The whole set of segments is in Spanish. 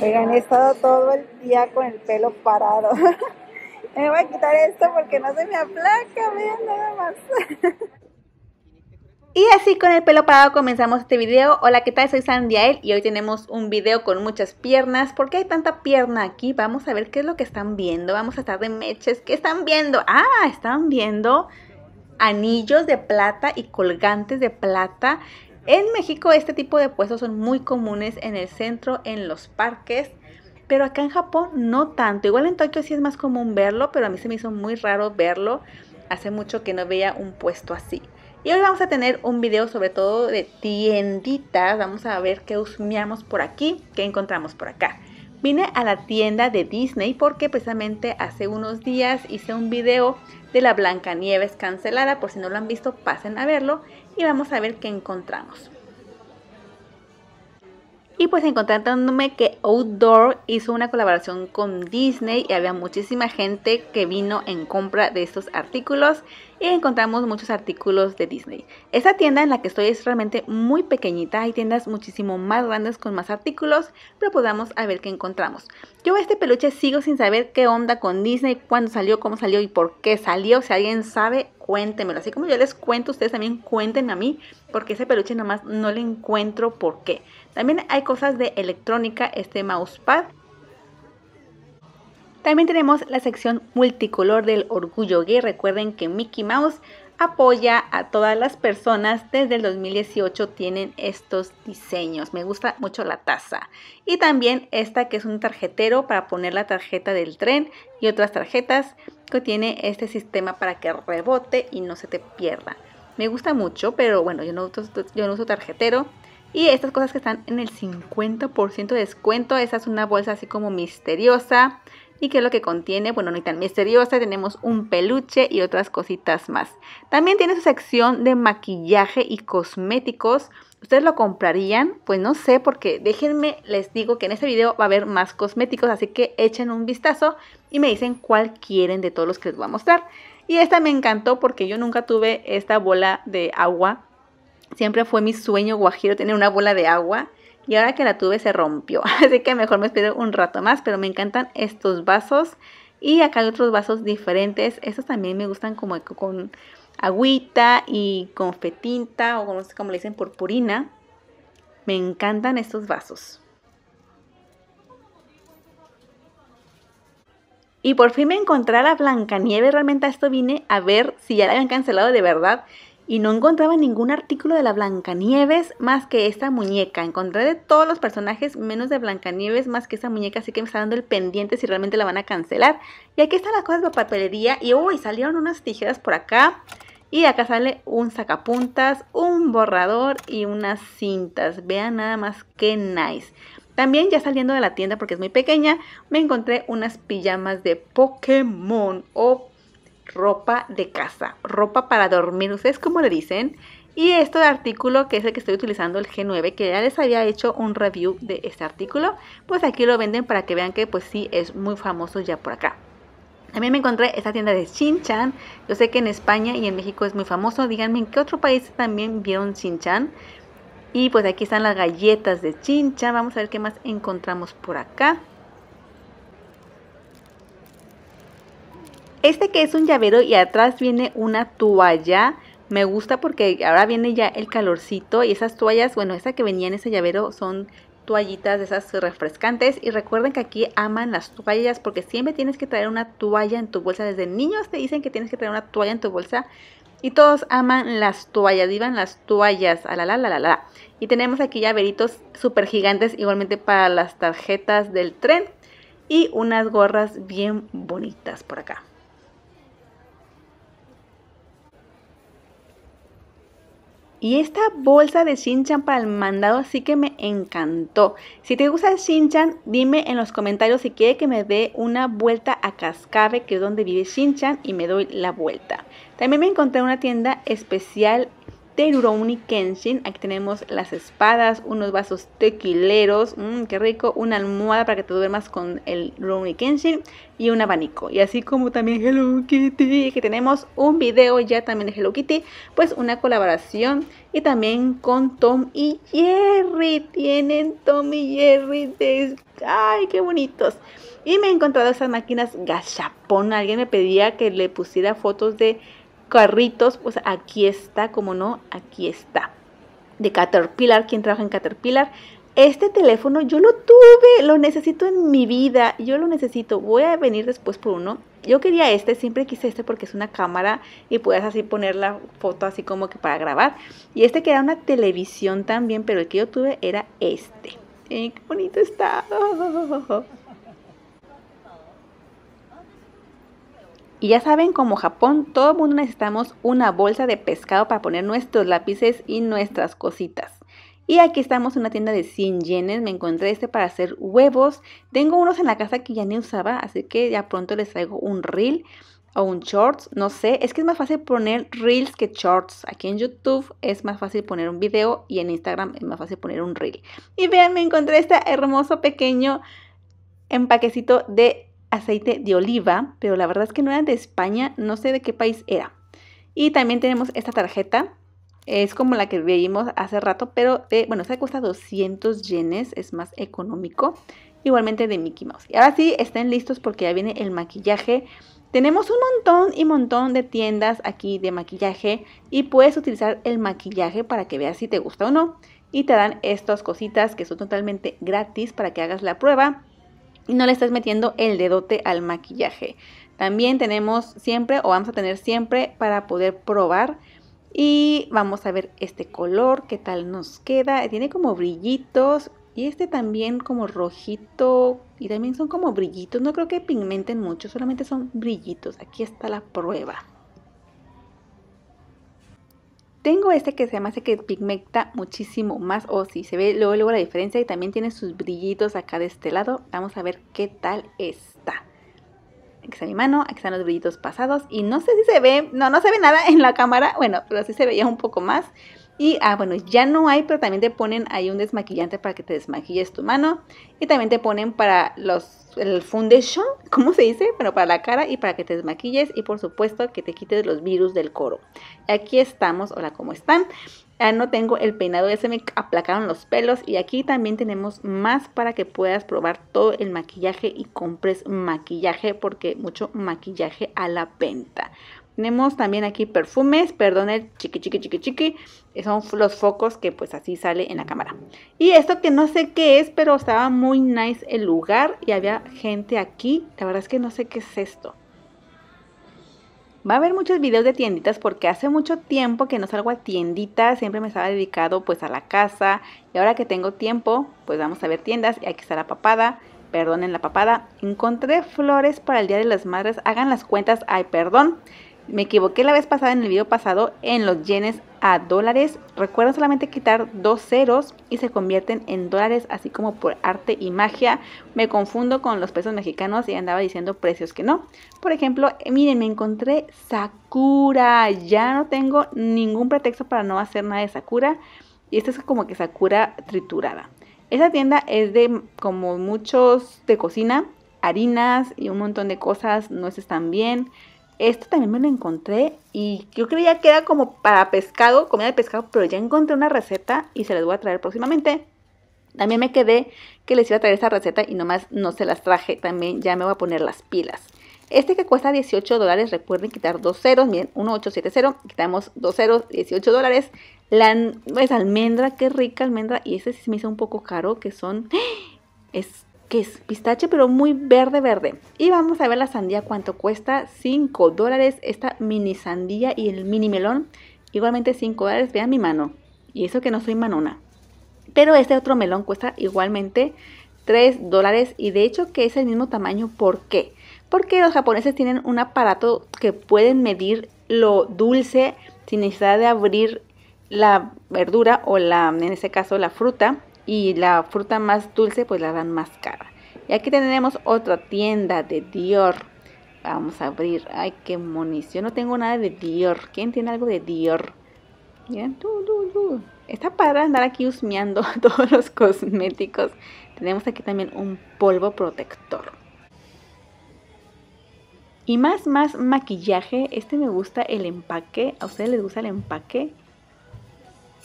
Oigan, he estado todo el día con el pelo parado. me voy a quitar esto porque no se me aplaca, vean nada más. Y así con el pelo parado comenzamos este video. Hola, ¿qué tal? Soy Sandiael y hoy tenemos un video con muchas piernas. ¿Por qué hay tanta pierna aquí? Vamos a ver qué es lo que están viendo. Vamos a estar de meches. ¿Qué están viendo? Ah, están viendo anillos de plata y colgantes de plata en México este tipo de puestos son muy comunes en el centro, en los parques, pero acá en Japón no tanto. Igual en Tokio sí es más común verlo, pero a mí se me hizo muy raro verlo. Hace mucho que no veía un puesto así. Y hoy vamos a tener un video sobre todo de tienditas. Vamos a ver qué husmeamos por aquí, qué encontramos por acá. Vine a la tienda de Disney porque precisamente hace unos días hice un video de la Blancanieves cancelada. Por si no lo han visto, pasen a verlo y vamos a ver qué encontramos. Y pues encontrándome que Outdoor hizo una colaboración con Disney y había muchísima gente que vino en compra de estos artículos y encontramos muchos artículos de Disney. Esta tienda en la que estoy es realmente muy pequeñita, hay tiendas muchísimo más grandes con más artículos, pero podamos a ver qué encontramos. Yo este peluche sigo sin saber qué onda con Disney, cuándo salió, cómo salió y por qué salió. Si alguien sabe, cuéntemelo. Así como yo les cuento, ustedes también cuenten a mí, porque ese peluche nomás no le encuentro por qué. También hay cosas de electrónica, este mousepad también tenemos la sección multicolor del orgullo gay. Recuerden que Mickey Mouse apoya a todas las personas desde el 2018 tienen estos diseños. Me gusta mucho la taza. Y también esta que es un tarjetero para poner la tarjeta del tren y otras tarjetas que tiene este sistema para que rebote y no se te pierda. Me gusta mucho, pero bueno, yo no uso, yo tarjetero. Y estas cosas que están en el 50% de descuento, esa es una bolsa así como misteriosa y qué es lo que contiene. Bueno, no es tan misteriosa, tenemos un peluche y otras cositas más. También tiene su sección de maquillaje y cosméticos. ¿Ustedes lo comprarían? Pues no sé, porque déjenme, les digo que en este video va a haber más cosméticos, así que echen un vistazo y me dicen cuál quieren de todos los que les voy a mostrar. Y esta me encantó porque yo nunca tuve esta bola de agua. Siempre fue mi sueño guajiro tener una bola de agua y ahora que la tuve se rompió, así que mejor me espero un rato más, pero me encantan estos vasos y acá hay otros vasos diferentes, estos también me gustan como con agüita y con o no sé como le dicen purpurina, me encantan estos vasos. Y por fin me encontré a la Blancanieves, realmente a esto vine a ver si ya la habían cancelado de verdad, y no encontraba ningún artículo de la Blancanieves más que esta muñeca. Encontré de todos los personajes menos de Blancanieves más que esta muñeca, así que me está dando el pendiente si realmente la van a cancelar. Y aquí está la cosa de papelería y uy, salieron unas tijeras por acá. Y acá sale un sacapuntas, un borrador y unas cintas. Vean nada más que nice. También ya saliendo de la tienda porque es muy pequeña, me encontré unas pijamas de Pokémon o oh, ropa de casa, ropa para dormir, ustedes como le dicen. Y este artículo, que es el que estoy utilizando, el G9, que ya les había hecho un review de este artículo, pues aquí lo venden para que vean que pues sí es muy famoso ya por acá. También me encontré esta tienda de Chan, Yo sé que en España y en México es muy famoso. Díganme en qué otro país también vieron Chan Y pues aquí están las galletas de Chan, Vamos a ver qué más encontramos por acá. Este que es un llavero y atrás viene una toalla. Me gusta porque ahora viene ya el calorcito y esas toallas, bueno, esa que venía en ese llavero son toallitas de esas refrescantes y recuerden que aquí aman las toallas porque siempre tienes que traer una toalla en tu bolsa. Desde niños te dicen que tienes que traer una toalla en tu bolsa y todos aman las toallas, vivan las toallas, a Y tenemos aquí llaveritos super gigantes igualmente para las tarjetas del tren y unas gorras bien bonitas por acá. Y esta bolsa de Shinchan para el mandado sí que me encantó. Si te gusta el Shinchan, dime en los comentarios si quieres que me dé una vuelta a Cascabe, que es donde vive Shinchan, y me doy la vuelta. También me encontré una tienda especial de Terurouni Kenshin. Aquí tenemos las espadas, unos vasos tequileros, mmm, qué rico, una almohada para que te duermas con el Rurouni Kenshin y un abanico. Y así como también Hello Kitty, que tenemos un video ya también de Hello Kitty, pues una colaboración y también con Tom y Jerry. Tienen Tom y Jerry de... ¡Ay, qué bonitos! Y me he encontrado esas máquinas gachapón. Alguien me pedía que le pusiera fotos de carritos, pues aquí está, como no, aquí está. De Caterpillar, quien trabaja en Caterpillar. Este teléfono yo lo tuve, lo necesito en mi vida, yo lo necesito. Voy a venir después por uno. Yo quería este, siempre quise este porque es una cámara y puedes así poner la foto así como que para grabar. Y este que era una televisión también, pero el que yo tuve era este. ¡Qué bonito está! Y ya saben, como Japón, todo el mundo necesitamos una bolsa de pescado para poner nuestros lápices y nuestras cositas. Y aquí estamos en una tienda de 100 yenes, me encontré este para hacer huevos. Tengo unos en la casa que ya ni usaba, así que ya pronto les traigo un reel o un shorts, no sé. Es que es más fácil poner reels que shorts. Aquí en YouTube es más fácil poner un video y en Instagram es más fácil poner un reel. Y vean, me encontré este hermoso pequeño empaquecito de aceite de oliva, pero la verdad es que no era de España, no sé de qué país era. Y también tenemos esta tarjeta, es como la que veíamos hace rato, pero de, bueno, se cuesta 200 yenes, es más económico. Igualmente de Mickey Mouse. Y ahora sí, estén listos porque ya viene el maquillaje. Tenemos un montón y montón de tiendas aquí de maquillaje y puedes utilizar el maquillaje para que veas si te gusta o no. Y te dan estas cositas que son totalmente gratis para que hagas la prueba y no le estás metiendo el dedote al maquillaje. También tenemos siempre o vamos a tener siempre para poder probar y vamos a ver este color, qué tal nos queda. Tiene como brillitos y este también como rojito y también son como brillitos. No creo que pigmenten mucho, solamente son brillitos. Aquí está la prueba. Tengo este que se me hace que pigmenta muchísimo más, o si se ve luego, luego la diferencia y también tiene sus brillitos acá de este lado. Vamos a ver qué tal está. Aquí está mi mano, aquí están los brillitos pasados y no sé si se ve, no, no se ve nada en la cámara, bueno, pero sí se veía un poco más. Y, ah, bueno, ya no hay, pero también te ponen ahí un desmaquillante para que te desmaquilles tu mano. Y también te ponen para los, el foundation, ¿cómo se dice? Bueno, para la cara y para que te desmaquilles. Y por supuesto que te quites los virus del coro. Aquí estamos, hola, ¿cómo están? Ya ah, no tengo el peinado, ya se me aplacaron los pelos. Y aquí también tenemos más para que puedas probar todo el maquillaje y compres maquillaje, porque mucho maquillaje a la venta. Tenemos también aquí perfumes, perdón el chiqui chiqui chiqui chiqui, son los focos que pues así sale en la cámara. Y esto que no sé qué es, pero estaba muy nice el lugar y había gente aquí, la verdad es que no sé qué es esto. Va a haber muchos videos de tienditas porque hace mucho tiempo que no salgo a tienditas, siempre me estaba dedicado pues a la casa y ahora que tengo tiempo pues vamos a ver tiendas y aquí está la papada, perdonen la papada, encontré flores para el Día de las Madres, hagan las cuentas, ay perdón, me equivoqué la vez pasada en el video pasado en los yenes a dólares. Recuerdo solamente quitar dos ceros y se convierten en dólares, así como por arte y magia. Me confundo con los pesos mexicanos y andaba diciendo precios que no. Por ejemplo, miren, me encontré Sakura. Ya no tengo ningún pretexto para no hacer nada de Sakura. Y esta es como que Sakura triturada. Esa tienda es de como muchos de cocina, harinas y un montón de cosas, No nueces bien. Esto también me lo encontré y yo creía que era como para pescado, comida de pescado, pero ya encontré una receta y se las voy a traer próximamente. También me quedé que les iba a traer esta receta y nomás no se las traje. También ya me voy a poner las pilas. Este que cuesta 18 dólares, recuerden quitar dos ceros, miren, 1870, quitamos dos ceros, 18 dólares. La es pues, almendra, qué rica almendra, y este se me hizo un poco caro, que son, es que es pistache, pero muy verde, verde. Y vamos a ver la sandía, cuánto cuesta. 5 dólares esta mini sandía y el mini melón. Igualmente 5 dólares, vean mi mano. Y eso que no soy manona. Pero este otro melón cuesta igualmente 3 dólares y de hecho que es el mismo tamaño. ¿Por qué? Porque los japoneses tienen un aparato que pueden medir lo dulce sin necesidad de abrir la verdura o la, en este caso la fruta y la fruta más dulce pues la dan más cara. Y aquí tenemos otra tienda de Dior. Vamos a abrir. Ay, qué monis. no tengo nada de Dior. ¿Quién tiene algo de Dior? Miren, tú, tú, tú. Está para andar aquí husmeando todos los cosméticos. Tenemos aquí también un polvo protector. Y más, más maquillaje. Este me gusta el empaque. ¿A ustedes les gusta el empaque?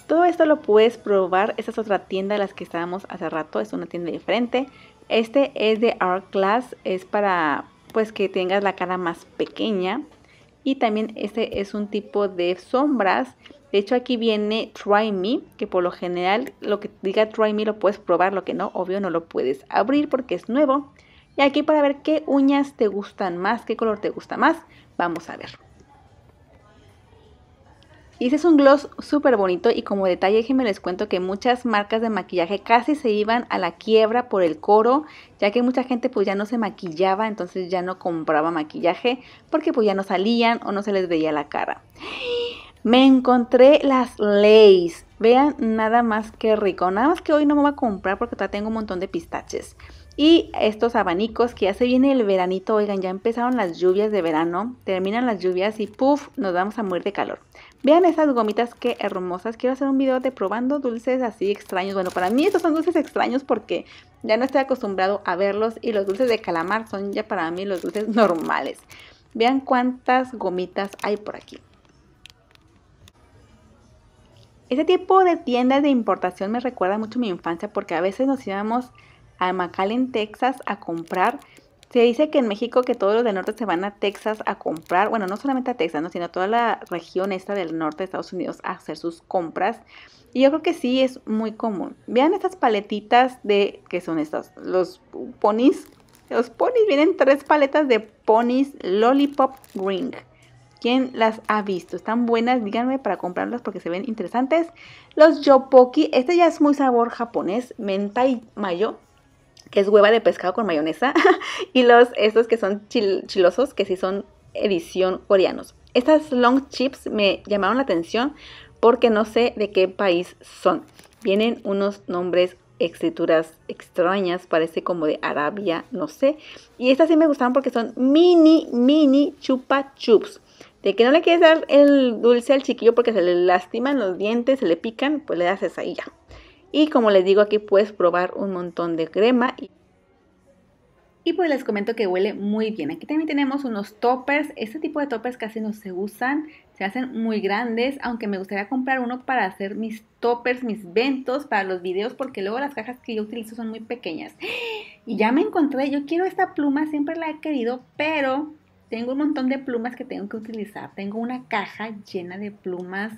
Todo esto lo puedes probar. Esta es otra tienda de las que estábamos hace rato. Es una tienda diferente. Este es de Art Class. Es para pues que tengas la cara más pequeña. Y también este es un tipo de sombras. De hecho aquí viene Try Me, que por lo general lo que diga Try Me lo puedes probar, lo que no, obvio no lo puedes abrir porque es nuevo. Y aquí para ver qué uñas te gustan más, qué color te gusta más, vamos a ver. Hice es un gloss súper bonito y como detalle déjenme les cuento que muchas marcas de maquillaje casi se iban a la quiebra por el coro, ya que mucha gente pues ya no se maquillaba, entonces ya no compraba maquillaje porque pues ya no salían o no se les veía la cara. Me encontré las Lays. Vean nada más que rico. Nada más que hoy no me voy a comprar porque todavía tengo un montón de pistaches. Y estos abanicos que ya se viene el veranito, oigan, ya empezaron las lluvias de verano, terminan las lluvias y puff, nos vamos a morir de calor. Vean esas gomitas que hermosas, quiero hacer un video de probando dulces así extraños. Bueno, para mí estos son dulces extraños porque ya no estoy acostumbrado a verlos y los dulces de calamar son ya para mí los dulces normales. Vean cuántas gomitas hay por aquí. Este tipo de tiendas de importación me recuerda mucho mi infancia porque a veces nos íbamos a en Texas, a comprar. Se dice que en México que todos los del norte se van a Texas a comprar, bueno, no solamente a Texas, ¿no? sino a toda la región esta del norte de Estados Unidos a hacer sus compras. Y yo creo que sí es muy común. Vean estas paletitas de, ¿Qué son estas? Los ponis. Los ponis vienen tres paletas de ponis Lollipop Ring. ¿Quién las ha visto? Están buenas, díganme para comprarlas porque se ven interesantes. Los yopoki, este ya es muy sabor japonés, menta y mayo que es hueva de pescado con mayonesa, y los estos que son chilosos, que sí son edición coreanos. Estas long chips me llamaron la atención porque no sé de qué país son. Vienen unos nombres escrituras extrañas, parece como de Arabia, no sé. Y estas sí me gustaron porque son mini, mini chupa chups. De que no le quieres dar el dulce al chiquillo porque se le lastiman los dientes, se le pican, pues le das esa y ya. Y como les digo, aquí puedes probar un montón de crema. Y pues les comento que huele muy bien. Aquí también tenemos unos toppers. Este tipo de toppers casi no se usan. Se hacen muy grandes, aunque me gustaría comprar uno para hacer mis toppers, mis ventos para los videos, porque luego las cajas que yo utilizo son muy pequeñas. Y ya me encontré, yo quiero esta pluma, siempre la he querido, pero tengo un montón de plumas que tengo que utilizar. Tengo una caja llena de plumas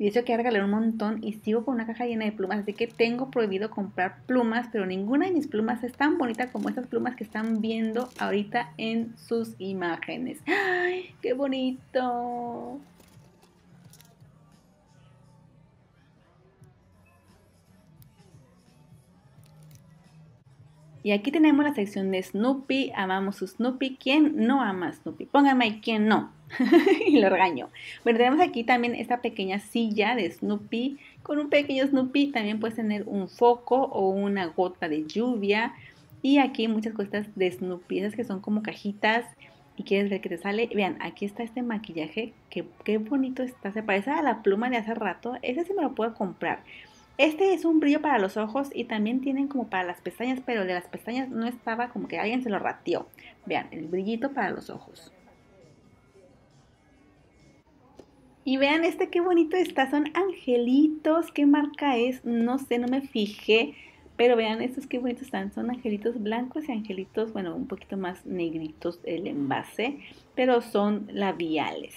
y eso que a regalé un montón y sigo con una caja llena de plumas, así que tengo prohibido comprar plumas, pero ninguna de mis plumas es tan bonita como estas plumas que están viendo ahorita en sus imágenes. ¡Ay, qué bonito! Y aquí tenemos la sección de Snoopy, amamos a Snoopy, ¿quién no ama a Snoopy? Pónganme ahí, ¿quién no? y lo regaño. Bueno, tenemos aquí también esta pequeña silla de Snoopy. Con un pequeño Snoopy también puedes tener un foco o una gota de lluvia. Y aquí muchas cosas de Snoopy, esas que son como cajitas y quieres ver qué te sale. Vean, aquí está este maquillaje, que qué bonito está. Se parece a la pluma de hace rato. Ese sí me lo puedo comprar. Este es un brillo para los ojos y también tienen como para las pestañas, pero de las pestañas no estaba como que alguien se lo rateó. Vean, el brillito para los ojos. Y vean este qué bonito está, son angelitos, qué marca es, no sé, no me fijé, pero vean estos qué bonitos están, son angelitos blancos y angelitos, bueno, un poquito más negritos el envase, pero son labiales.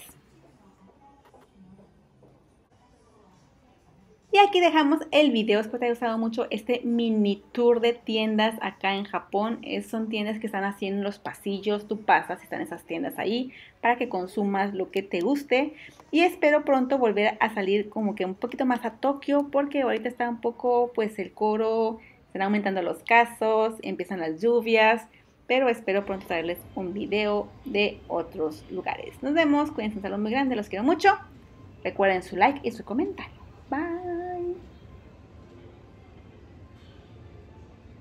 Y aquí dejamos el video, espero que te haya gustado mucho este mini tour de tiendas acá en Japón. son tiendas que están haciendo los pasillos, tú pasas, están esas tiendas ahí para que consumas lo que te guste. Y espero pronto volver a salir como que un poquito más a Tokio porque ahorita está un poco pues el coro, están aumentando los casos, empiezan las lluvias. Pero espero pronto traerles un video de otros lugares. Nos vemos, cuídense un saludo muy grande, los quiero mucho. Recuerden su like y su comentario.